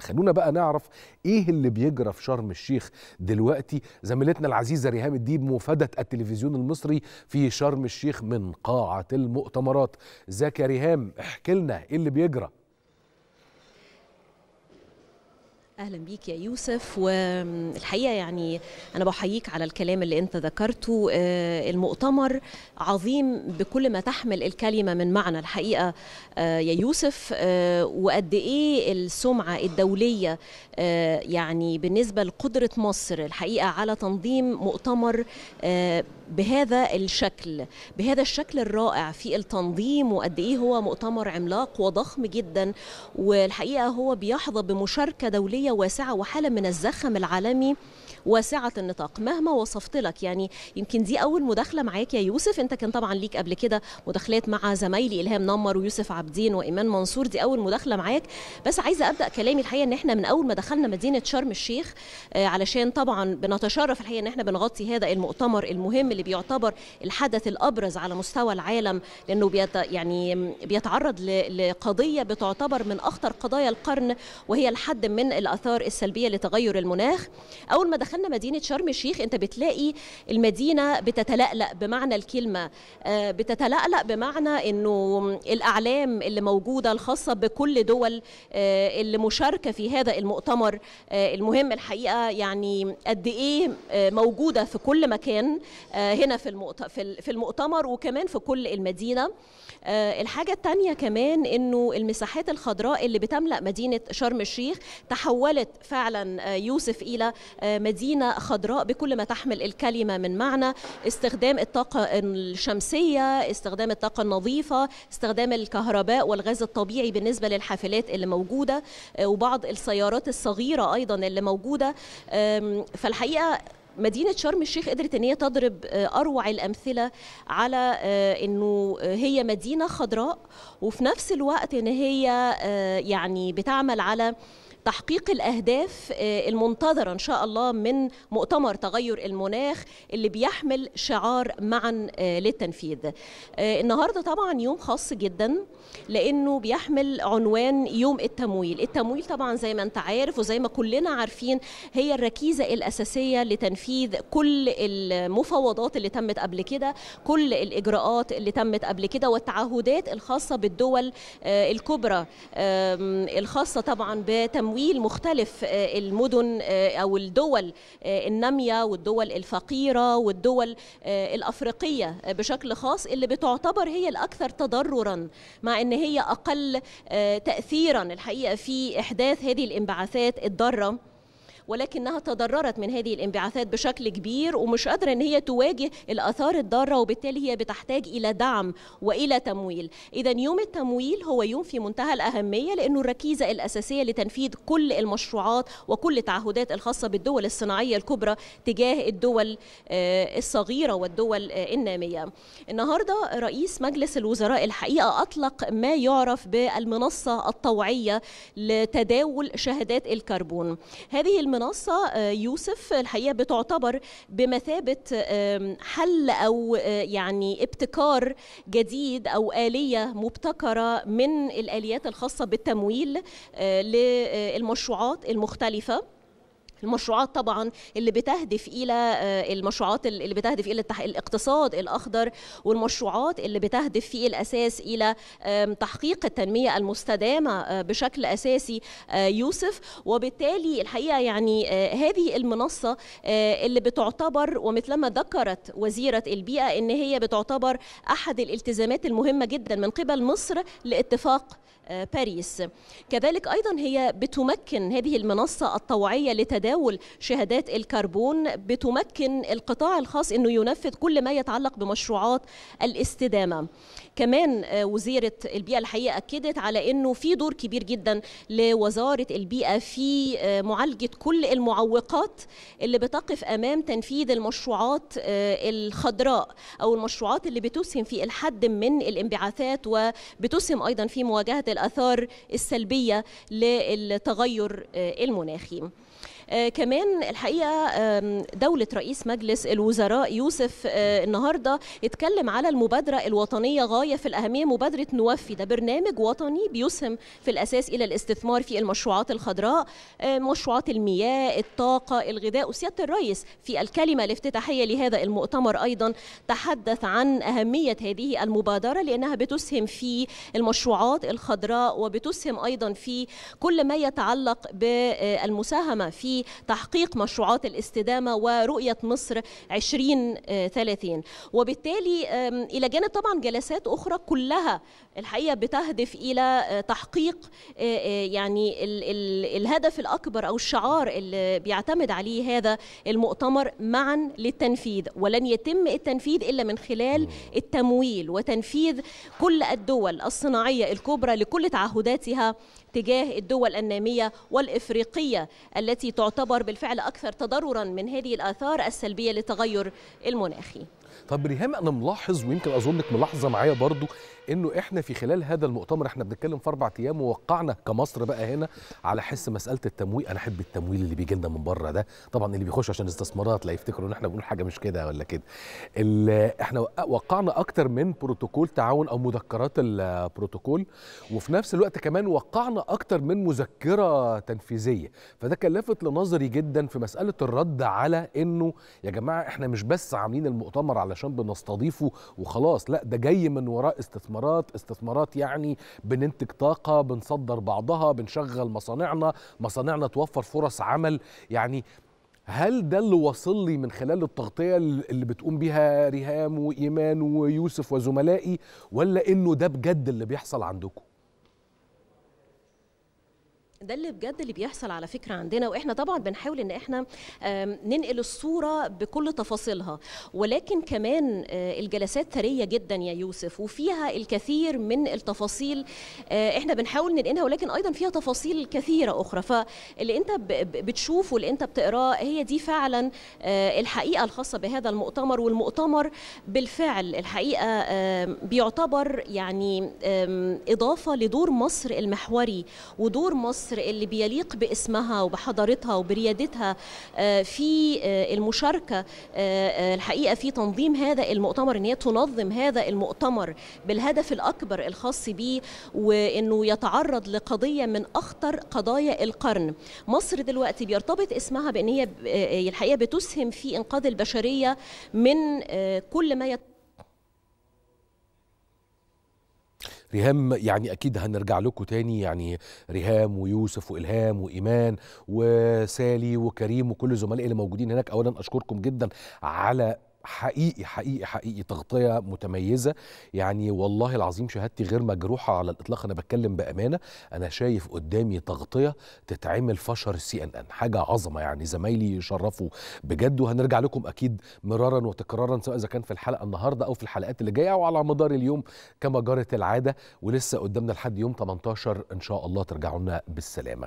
خلونا بقى نعرف ايه اللي بيجرى في شرم الشيخ دلوقتي زميلتنا العزيزه ريهام الديب مفادة التلفزيون المصري في شرم الشيخ من قاعه المؤتمرات ازيك يا ريهام احكي لنا ايه اللي بيجرى اهلا بيك يا يوسف والحقيقه يعني انا بحييك على الكلام اللي انت ذكرته آه، المؤتمر عظيم بكل ما تحمل الكلمه من معنى الحقيقه آه، يا يوسف آه، وقد ايه السمعه الدوليه يعني بالنسبه لقدره مصر الحقيقه على تنظيم مؤتمر بهذا الشكل بهذا الشكل الرائع في التنظيم وقد ايه هو مؤتمر عملاق وضخم جدا والحقيقه هو بيحظى بمشاركه دوليه عربية واسعة وحالة من الزخم العالمي واسعة النطاق مهما وصفت لك يعني يمكن دي أول مداخلة معاك يا يوسف أنت كان طبعا ليك قبل كده مداخلات مع زمايلي إلهام نمر ويوسف عبدين وإيمان منصور دي أول مداخلة معاك بس عايزة أبدأ كلامي الحقيقة إن إحنا من أول ما دخلنا مدينة شرم الشيخ آه، علشان طبعا بنتشرف الحقيقة إن إحنا بنغطي هذا المؤتمر المهم اللي بيعتبر الحدث الأبرز على مستوى العالم لأنه بيت يعني بيتعرض لقضية بتعتبر من أخطر قضايا القرن وهي الحد من الاثار السلبيه لتغير المناخ اول ما دخلنا مدينه شرم الشيخ انت بتلاقي المدينه بتتلألأ بمعنى الكلمه آه، بتتلألأ بمعنى انه الاعلام اللي موجوده الخاصه بكل دول آه، اللي مشاركه في هذا المؤتمر آه، المهم الحقيقه يعني قد ايه موجوده في كل مكان هنا في في المؤتمر وكمان في كل المدينه الحاجه الثانيه كمان انه المساحات الخضراء اللي بتملأ مدينه شرم الشيخ تحول تحولت فعلا آه، يوسف إلى آه، مدينة خضراء بكل ما تحمل الكلمة من معنى استخدام الطاقة الشمسية استخدام الطاقة النظيفة استخدام الكهرباء والغاز الطبيعي بالنسبة للحافلات اللي موجودة آه، وبعض السيارات الصغيرة أيضا اللي موجودة فالحقيقة مدينة شرم الشيخ قدرت ان هي تضرب اروع الامثلة على انه هي مدينة خضراء وفي نفس الوقت ان هي يعني بتعمل على تحقيق الأهداف آه، المنتظرة إن شاء الله من مؤتمر تغير المناخ اللي بيحمل شعار معا آه، للتنفيذ آه، النهاردة طبعا يوم خاص جدا لأنه بيحمل عنوان يوم التمويل التمويل طبعا زي ما انت عارف وزي ما كلنا عارفين هي الركيزة الأساسية لتنفيذ كل المفاوضات اللي تمت قبل كده كل الإجراءات اللي تمت قبل كده والتعهدات الخاصة بالدول الكبرى الخاصة طبعا بتمويل تمويل مختلف آه، المدن آه، او الدول آه، الناميه والدول الفقيره والدول الافريقيه بشكل خاص اللي بتعتبر هي الاكثر تضررا مع ان هي اقل تاثيرا الحقيقه في احداث هذه الانبعاثات الضاره ولكنها تضررت من هذه الانبعاثات بشكل كبير ومش قادرة أن هي تواجه الآثار الضارة وبالتالي هي بتحتاج إلى دعم وإلى تمويل إذا يوم التمويل هو يوم في منتهى الأهمية لأنه الركيزة الأساسية لتنفيذ كل المشروعات وكل التعهدات الخاصة بالدول الصناعية الكبرى تجاه الدول آه، الصغيرة والدول آه، النامية النهاردة رئيس مجلس الوزراء الحقيقة أطلق ما يعرف بالمنصة الطوعية لتداول شهادات الكربون هذه المنصة آه، يوسف الحقيقة بتعتبر بمثابة حل أو آه، يعني ابتكار جديد أو آلية مبتكرة من الآليات الخاصة بالتمويل آه، للمشروعات المختلفة المشروعات طبعا اللي بتهدف الى آه، المشروعات اللي بتهدف الى الاقتصاد الاخضر والمشروعات اللي بتهدف في الاساس الى تحقيق التنميه المستدامه آه، بشكل اساسي آه، يوسف وبالتالي الحقيقه يعني هذه المنصه اللي بتعتبر ومثلما ذكرت وزيره البيئه ان هي بتعتبر احد الالتزامات المهمه جدا من قبل مصر لاتفاق باريس كذلك ايضا هي بتمكن هذه المنصه الطوعيه لتداول تداول شهادات الكربون بتمكن القطاع الخاص انه ينفذ كل ما يتعلق بمشروعات الاستدامه كمان آه، وزيره البيئه الحقيقه اكدت على انه في دور كبير جدا لوزاره البيئه في آه، معالجه كل المعوقات اللي بتقف امام تنفيذ المشروعات آه، الخضراء او المشروعات اللي بتسهم في الحد من الانبعاثات وبتسهم ايضا في مواجهه الاثار السلبيه للتغير المناخي آه، كمان الحقيقه دوله رئيس مجلس الوزراء يوسف آه، النهارده اتكلم على المبادره الوطنيه غايه في الاهميه مبادره نوفي ده برنامج وطني بيسهم في الاساس الى الاستثمار في المشروعات الخضراء آه، مشروعات المياه الطاقه الغذاء وسياده الرئيس في الكلمه الافتتاحيه لهذا المؤتمر ايضا تحدث عن اهميه هذه المبادره لانها بتسهم في المشروعات الخضراء وبتسهم ايضا في كل ما يتعلق بالمساهمه في في تحقيق مشروعات الاستدامة ورؤية مصر 2030 وبالتالي إلى جانب طبعا جلسات أخرى كلها الحقيقة بتهدف إلى آه، تحقيق آه، آه، يعني ال ال الهدف الأكبر أو الشعار اللي بيعتمد عليه هذا المؤتمر معا للتنفيذ ولن يتم التنفيذ إلا من خلال التمويل وتنفيذ كل الدول الصناعية الكبرى لكل تعهداتها تجاه الدول النامية والإفريقية التي تعتبر بالفعل أكثر تضررا من هذه الآثار السلبية للتغير المناخي طب ريهام انا ملاحظ ويمكن اظنك ملاحظه معايا برضو انه احنا في خلال هذا المؤتمر احنا بنتكلم في اربع ايام ووقعنا كمصر بقى هنا على حس مساله التمويل انا احب التمويل اللي بيجي لنا من بره ده طبعا اللي بيخش عشان استثمارات لا يفتكروا ان احنا بنقول حاجه مش كده ولا كده احنا وقعنا اكتر من بروتوكول تعاون او مذكرات البروتوكول وفي نفس الوقت كمان وقعنا اكتر من مذكره تنفيذيه فده كان لفت لنظري جدا في مساله الرد على انه يا جماعه احنا مش بس عاملين المؤتمر علشان بنستضيفه وخلاص لا ده جاي من وراء استثمارات استثمارات يعني بننتج طاقه بنصدر بعضها بنشغل مصانعنا مصانعنا توفر فرص عمل يعني هل ده اللي وصل لي من خلال التغطية اللي بتقوم بيها ريهام وإيمان ويوسف وزملائي ولا إنه ده بجد اللي بيحصل عندكم؟ ده اللي بجد اللي بيحصل على فكره عندنا واحنا طبعا بنحاول ان احنا ننقل الصوره بكل تفاصيلها ولكن كمان آه، الجلسات ثريه جدا يا يوسف وفيها الكثير من التفاصيل آه، احنا بنحاول ننقلها ولكن ايضا فيها تفاصيل كثيره اخرى فاللي انت بتشوفه اللي انت بتقراه هي دي فعلا آه، الحقيقه الخاصه بهذا المؤتمر والمؤتمر بالفعل الحقيقه بيعتبر يعني اضافه لدور مصر المحوري ودور مصر مصر اللي بيليق باسمها وبحضارتها وبريادتها آه، في آه، المشاركة آه، الحقيقة في تنظيم هذا المؤتمر ان هي تنظم هذا المؤتمر بالهدف الأكبر الخاص بيه وأنه يتعرض لقضية من أخطر قضايا القرن مصر دلوقتي بيرتبط اسمها بأن هي الحقيقة بتسهم في إنقاذ البشرية من كل ما يت... ريهام يعني اكيد هنرجع لكم تاني يعني ريهام ويوسف والهام وايمان وسالي وكريم وكل الزملاء اللي موجودين هناك اولا اشكركم جدا على حقيقي حقيقي حقيقي تغطيه متميزه يعني والله العظيم شهادتي غير مجروحه على الاطلاق انا بتكلم بامانه انا شايف قدامي تغطيه تتعمل فشر سي ان ان حاجه عظمه يعني زمايلي يشرفوا بجد وهنرجع لكم اكيد مرارا وتكرارا سواء اذا كان في الحلقه النهارده او في الحلقات اللي جايه او على مدار اليوم كما جرت العاده ولسه قدامنا لحد يوم 18 ان شاء الله ترجعوا لنا بالسلامه